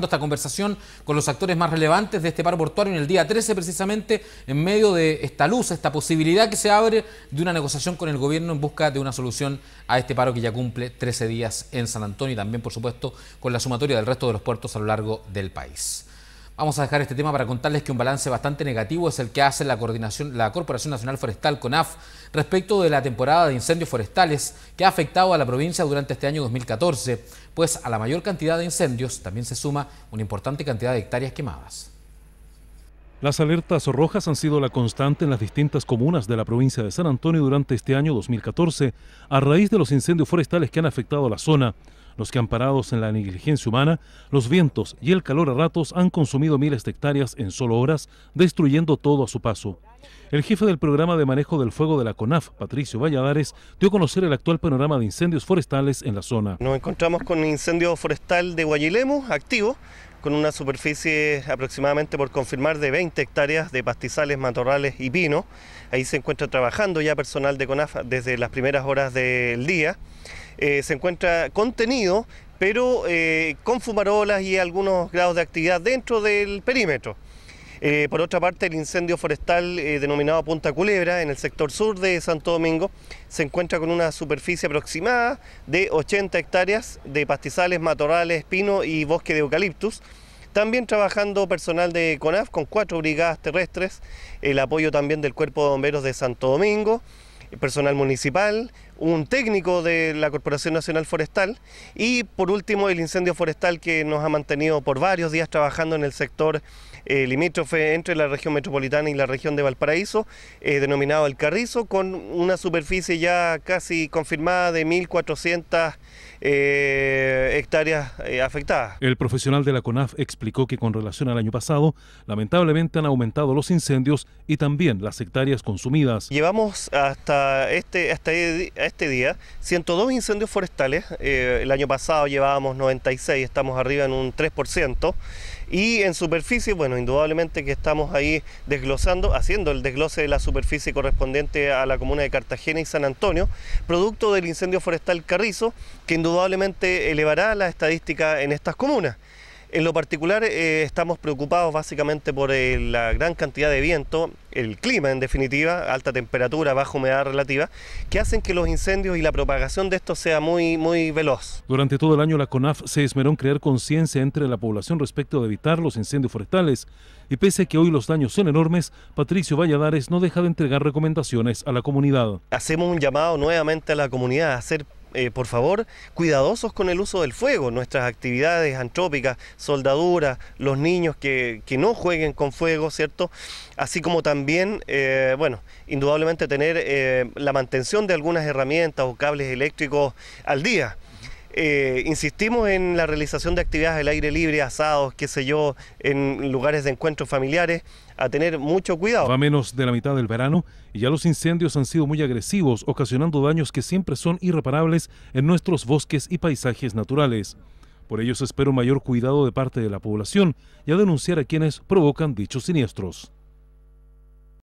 esta conversación con los actores más relevantes de este paro portuario en el día 13, precisamente en medio de esta luz, esta posibilidad que se abre de una negociación con el gobierno en busca de una solución a este paro que ya cumple 13 días en San Antonio y también, por supuesto, con la sumatoria del resto de los puertos a lo largo del país. Vamos a dejar este tema para contarles que un balance bastante negativo es el que hace la, coordinación, la Corporación Nacional Forestal, CONAF, respecto de la temporada de incendios forestales que ha afectado a la provincia durante este año 2014, pues a la mayor cantidad de incendios también se suma una importante cantidad de hectáreas quemadas. Las alertas rojas han sido la constante en las distintas comunas de la provincia de San Antonio durante este año 2014, a raíz de los incendios forestales que han afectado la zona, los que amparados en la negligencia humana, los vientos y el calor a ratos han consumido miles de hectáreas en solo horas, destruyendo todo a su paso. El jefe del programa de manejo del fuego de la CONAF, Patricio Valladares, dio a conocer el actual panorama de incendios forestales en la zona. Nos encontramos con incendio forestal de Guayilemo activo, con una superficie aproximadamente por confirmar de 20 hectáreas de pastizales, matorrales y pino. Ahí se encuentra trabajando ya personal de CONAF desde las primeras horas del día. Eh, se encuentra contenido, pero eh, con fumarolas y algunos grados de actividad dentro del perímetro. Eh, por otra parte, el incendio forestal eh, denominado Punta Culebra, en el sector sur de Santo Domingo, se encuentra con una superficie aproximada de 80 hectáreas de pastizales, matorrales, pino y bosque de eucaliptus. También trabajando personal de CONAF con cuatro brigadas terrestres, el apoyo también del Cuerpo de Bomberos de Santo Domingo, personal municipal, un técnico de la Corporación Nacional Forestal y por último el incendio forestal que nos ha mantenido por varios días trabajando en el sector eh, limítrofe entre la región metropolitana y la región de Valparaíso, eh, denominado El Carrizo, con una superficie ya casi confirmada de 1.400 eh, hectáreas eh, afectadas. El profesional de la CONAF explicó que con relación al año pasado, lamentablemente han aumentado los incendios y también las hectáreas consumidas. Llevamos hasta este, hasta e, este día 102 incendios forestales, eh, el año pasado llevábamos 96, estamos arriba en un 3%. Y en superficie, bueno, indudablemente que estamos ahí desglosando, haciendo el desglose de la superficie correspondiente a la comuna de Cartagena y San Antonio, producto del incendio forestal Carrizo, que indudablemente indudablemente elevará la estadística en estas comunas. En lo particular eh, estamos preocupados básicamente por eh, la gran cantidad de viento, el clima en definitiva, alta temperatura, baja humedad relativa, que hacen que los incendios y la propagación de estos sea muy, muy veloz. Durante todo el año la CONAF se esmeró en crear conciencia entre la población respecto de evitar los incendios forestales y pese a que hoy los daños son enormes, Patricio Valladares no deja de entregar recomendaciones a la comunidad. Hacemos un llamado nuevamente a la comunidad a hacer eh, por favor, cuidadosos con el uso del fuego. Nuestras actividades antrópicas, soldadura, los niños que, no jueguen con fuego, ¿cierto? Así como también, eh, bueno, indudablemente tener eh, la mantención de algunas herramientas o cables eléctricos al día. Eh, insistimos en la realización de actividades al aire libre, asados, qué sé yo, en lugares de encuentros familiares, a tener mucho cuidado. Va menos de la mitad del verano y ya los incendios han sido muy agresivos, ocasionando daños que siempre son irreparables en nuestros bosques y paisajes naturales. Por ello se espera un mayor cuidado de parte de la población y a denunciar a quienes provocan dichos siniestros.